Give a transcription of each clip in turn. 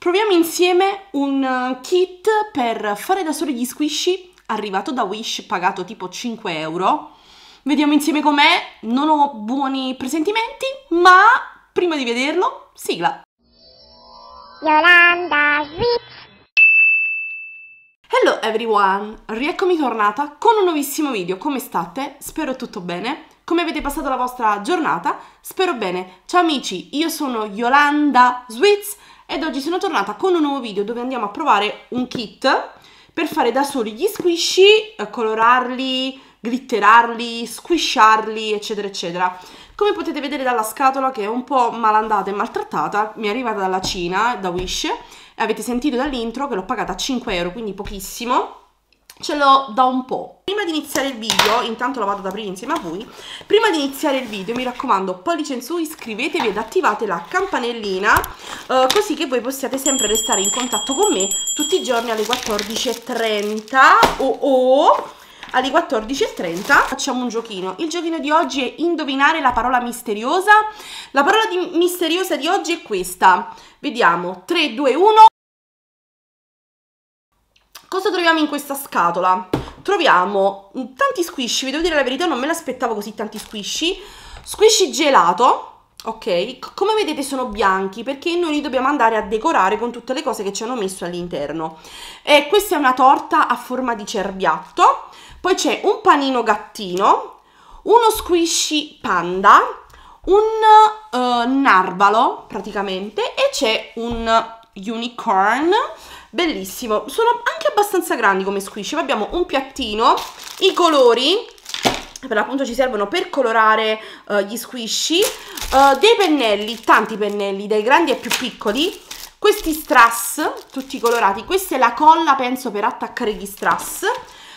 Proviamo insieme un eh, kit per fare da soli gli squishy arrivato da Wish, pagato tipo 5 euro. Vediamo insieme com'è, non ho buoni presentimenti, ma prima di vederlo, sigla! Yolanda Switch! Hello everyone, rieccomi tornata con un nuovissimo video, come state? Spero tutto bene, come avete passato la vostra giornata? Spero bene, ciao amici, io sono Yolanda Switz ed oggi sono tornata con un nuovo video dove andiamo a provare un kit per fare da soli gli squishy, eh, colorarli, glitterarli, squisciarli, eccetera, eccetera. Come potete vedere dalla scatola che è un po' malandata e maltrattata, mi è arrivata dalla Cina, da Wish, e avete sentito dall'intro che l'ho pagata 5 euro, quindi pochissimo, ce l'ho da un po'. Prima di iniziare il video, intanto lo vado ad aprire insieme a voi, prima di iniziare il video mi raccomando pollice in su, iscrivetevi ed attivate la campanellina eh, così che voi possiate sempre restare in contatto con me tutti i giorni alle 14.30 o oh, alle 14.30 facciamo un giochino. Il giochino di oggi è indovinare la parola misteriosa. La parola di misteriosa di oggi è questa. Vediamo, 3, 2, 1. Cosa troviamo in questa scatola? Troviamo tanti squishy, vi devo dire la verità, non me l'aspettavo così tanti squishy. Squishy gelato, ok? Come vedete sono bianchi perché noi li dobbiamo andare a decorare con tutte le cose che ci hanno messo all'interno. E questa è una torta a forma di cerbiatto, poi c'è un panino gattino, uno squishy panda, un uh, narvalo praticamente e c'è un unicorn bellissimo. Sono anche abbastanza grandi come squishy, poi abbiamo un piattino, i colori per l'appunto ci servono per colorare uh, gli squishy, uh, dei pennelli, tanti pennelli, dai grandi ai più piccoli, questi strass, tutti colorati, questa è la colla penso per attaccare gli strass,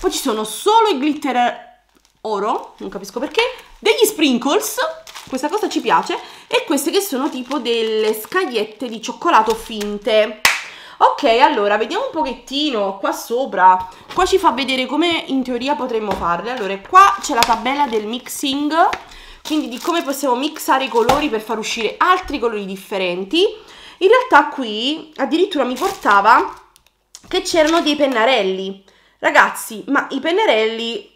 poi ci sono solo i glitter oro, non capisco perché, degli sprinkles, questa cosa ci piace, e queste che sono tipo delle scagliette di cioccolato finte. Ok, allora, vediamo un pochettino qua sopra. Qua ci fa vedere come in teoria potremmo farle. Allora, qua c'è la tabella del mixing, quindi di come possiamo mixare i colori per far uscire altri colori differenti. In realtà qui addirittura mi portava che c'erano dei pennarelli. Ragazzi, ma i pennarelli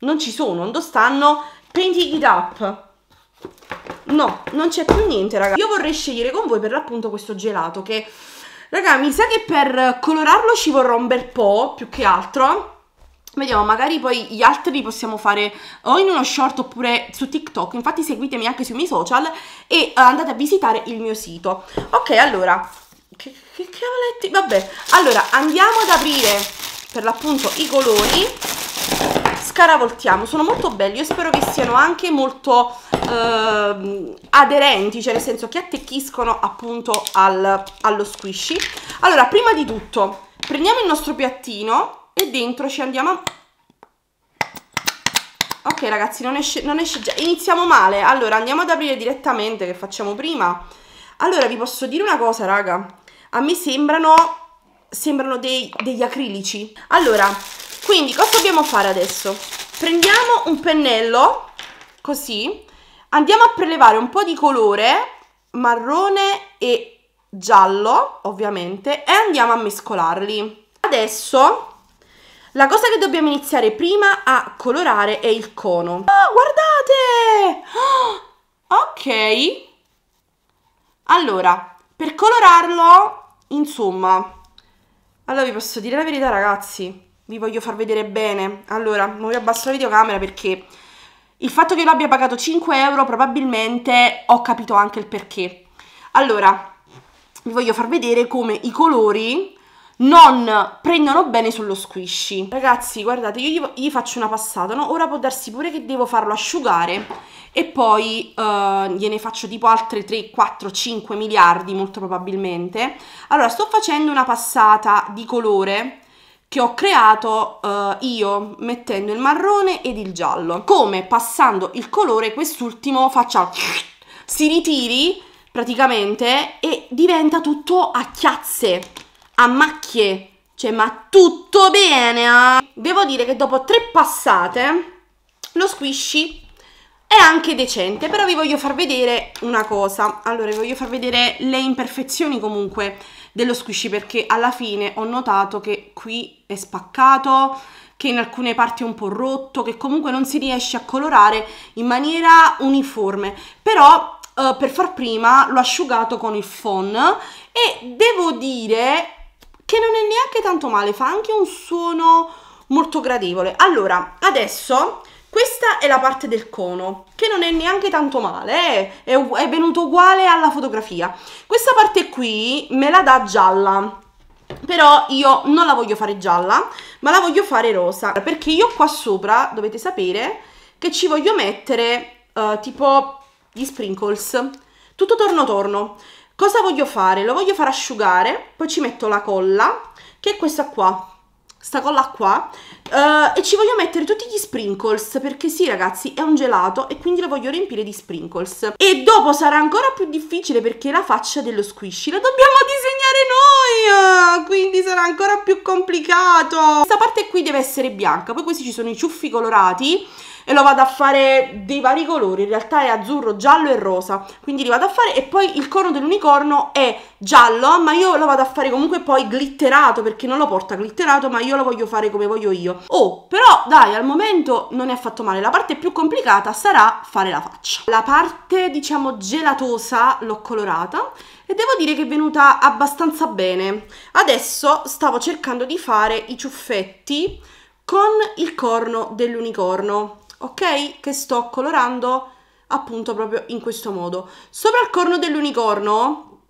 non ci sono, dove stanno? Painting it up. No, non c'è più niente, ragazzi. Io vorrei scegliere con voi per l'appunto questo gelato che Raga, mi sa che per colorarlo ci vorrà un bel po', più che altro. Vediamo, magari poi gli altri li possiamo fare o in uno short oppure su TikTok. Infatti seguitemi anche sui miei social e eh, andate a visitare il mio sito. Ok, allora, che, che cavaletti? Vabbè, allora andiamo ad aprire per l'appunto i colori. Scaravoltiamo, sono molto belli. Io spero che siano anche molto eh, aderenti, cioè nel senso che attecchiscono appunto al, allo squishy. Allora, prima di tutto, prendiamo il nostro piattino e dentro ci andiamo a... Ok ragazzi, non esce, non esce già, iniziamo male, allora andiamo ad aprire direttamente, che facciamo prima? Allora vi posso dire una cosa raga, a me sembrano, sembrano dei, degli acrilici. Allora, quindi cosa dobbiamo fare adesso? Prendiamo un pennello, così, Andiamo a prelevare un po' di colore marrone e giallo, ovviamente, e andiamo a mescolarli. Adesso la cosa che dobbiamo iniziare prima a colorare è il cono. Oh, guardate! Ah, ok. Allora, per colorarlo, insomma, allora vi posso dire la verità ragazzi, vi voglio far vedere bene. Allora, vi abbasso la videocamera perché il fatto che io abbia pagato 5 euro probabilmente ho capito anche il perché. Allora, vi voglio far vedere come i colori non prendono bene sullo squishy. Ragazzi, guardate, io gli, faccio una passata, no? Ora può darsi pure che devo farlo asciugare e poi uh, gliene faccio tipo altre 3, 4, 5 miliardi molto probabilmente. Allora, sto facendo una passata di colore che ho creato eh, io mettendo il marrone ed il giallo. Come passando il colore quest'ultimo faccia si ritiri praticamente e diventa tutto a chiazze, a macchie, cioè ma tutto bene. Ah! Devo dire che dopo tre passate lo squishy è anche decente, però vi voglio far vedere una cosa. Allora, vi voglio far vedere le imperfezioni comunque dello squishy, perché alla fine ho notato che qui è spaccato, che in alcune parti è un po' rotto, che comunque non si riesce a colorare in maniera uniforme. Però eh, per far prima l'ho asciugato con il phon e devo dire che non è neanche tanto male, fa anche un suono molto gradevole. Allora, adesso questa è la parte del cono, che non è neanche tanto male, eh? è, è venuto uguale alla fotografia. Questa parte qui me la dà gialla, però io non la voglio fare gialla, ma la voglio fare rosa, perché io qua sopra, dovete sapere, che ci voglio mettere uh, tipo gli sprinkles, tutto torno torno. Cosa voglio fare? Lo voglio far asciugare, poi ci metto la colla, che è questa qua, sta colla qua uh, e ci voglio mettere tutti gli sprinkles perché sì ragazzi è un gelato e quindi lo voglio riempire di sprinkles e dopo sarà ancora più difficile perché la faccia dello squishy la dobbiamo disegnare noi eh, quindi sarà ancora più complicato questa parte qui deve essere bianca poi questi ci sono i ciuffi colorati e lo vado a fare dei vari colori, in realtà è azzurro, giallo e rosa, quindi li vado a fare e poi il corno dell'unicorno è giallo, ma io lo vado a fare comunque poi glitterato, perché non lo porta glitterato, ma io lo voglio fare come voglio io. Oh, però dai, al momento non è affatto male, la parte più complicata sarà fare la faccia. La parte, diciamo, gelatosa l'ho colorata e devo dire che è venuta abbastanza bene. Adesso stavo cercando di fare i ciuffetti con il corno dell'unicorno ok? Che sto colorando appunto proprio in questo modo. Sopra il corno dell'unicorno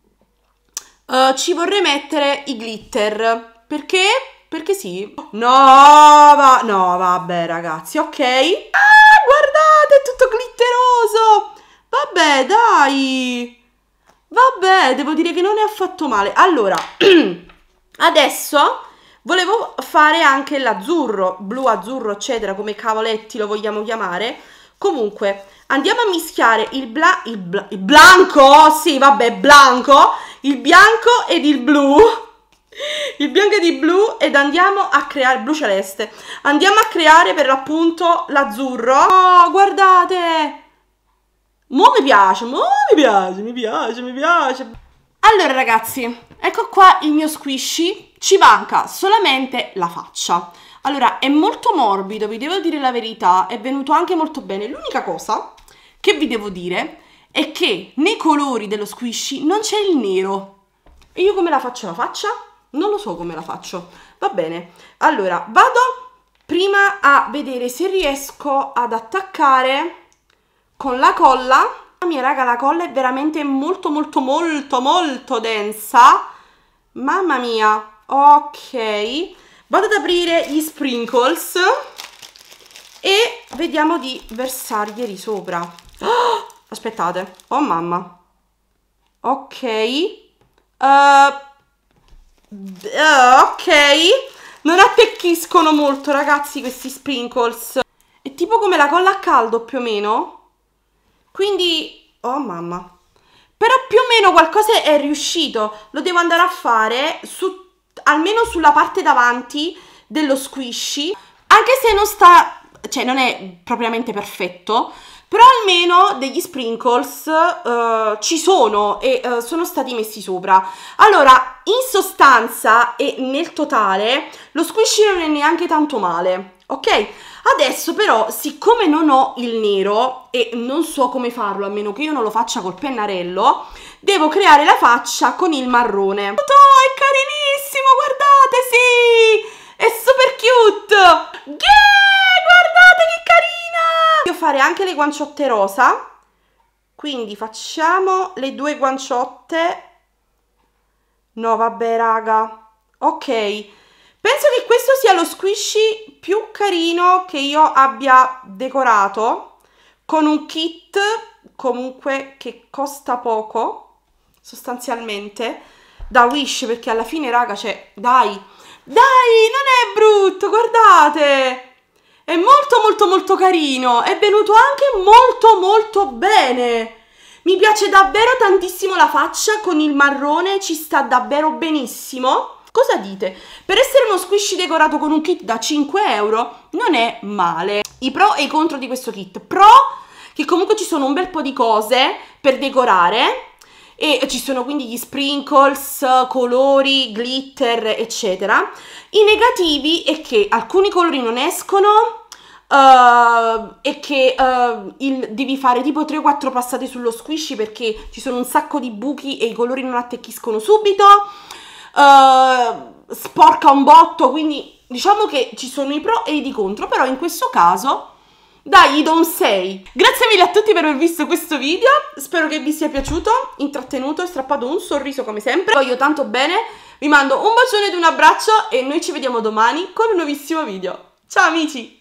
uh, ci vorrei mettere i glitter, perché? Perché sì. No, va no vabbè ragazzi, ok? Ah, guardate, è tutto glitteroso! Vabbè, dai! Vabbè, devo dire che non è affatto male. Allora, adesso Volevo fare anche l'azzurro, blu, azzurro, eccetera, come cavoletti lo vogliamo chiamare. Comunque, andiamo a mischiare il, bla, il, bla, il blanco, sì, vabbè, blanco, il bianco ed il blu, il bianco ed il blu ed andiamo a creare, blu celeste, andiamo a creare per l'appunto l'azzurro. Oh, guardate! Mo mi piace, mo mi piace, mi piace, mi piace. Allora ragazzi, ecco qua il mio squishy ci manca solamente la faccia. Allora, è molto morbido, vi devo dire la verità, è venuto anche molto bene. L'unica cosa che vi devo dire è che nei colori dello squishy non c'è il nero. E io come la faccio la faccia? Non lo so come la faccio. Va bene. Allora, vado prima a vedere se riesco ad attaccare con la colla. La mia raga, la colla è veramente molto molto molto molto densa. Mamma mia, ok vado ad aprire gli sprinkles e vediamo di versarglieli sopra oh, aspettate oh mamma ok uh, ok non attecchiscono molto ragazzi questi sprinkles è tipo come la colla a caldo più o meno quindi oh mamma però più o meno qualcosa è riuscito lo devo andare a fare su almeno sulla parte davanti dello squishy, anche se non sta, cioè non è propriamente perfetto, però almeno degli sprinkles uh, ci sono e uh, sono stati messi sopra. Allora, in sostanza e nel totale, lo squishy non è neanche tanto male, ok? Adesso però, siccome non ho il nero e non so come farlo, a meno che io non lo faccia col pennarello, devo creare la faccia con il marrone. Oh, è carinissimo! bellissimo, guardate, sì! È super cute! Yeah! Guardate che carina! Voglio fare anche le guanciotte rosa, quindi facciamo le due guanciotte... No, vabbè, raga. Ok, penso che questo sia lo squishy più carino che io abbia decorato con un kit comunque che costa poco sostanzialmente da Wish perché alla fine, raga, cioè, dai, dai, non è brutto, guardate! È molto molto molto carino, è venuto anche molto molto bene! Mi piace davvero tantissimo la faccia con il marrone, ci sta davvero benissimo. Cosa dite? Per essere uno squishy decorato con un kit da 5 euro non è male. I pro e i contro di questo kit. Pro che comunque ci sono un bel po' di cose per decorare e ci sono quindi gli sprinkles, colori, glitter, eccetera. I negativi è che alcuni colori non escono uh, e che uh, il, devi fare tipo 3-4 passate sullo squishy perché ci sono un sacco di buchi e i colori non attecchiscono subito. Uh, sporca un botto, quindi diciamo che ci sono i pro e i di contro, però in questo caso dai, don't say! Grazie mille a tutti per aver visto questo video, spero che vi sia piaciuto, intrattenuto e strappato un sorriso come sempre. Voglio tanto bene, vi mando un bacione ed un abbraccio e noi ci vediamo domani con un nuovissimo video. Ciao amici!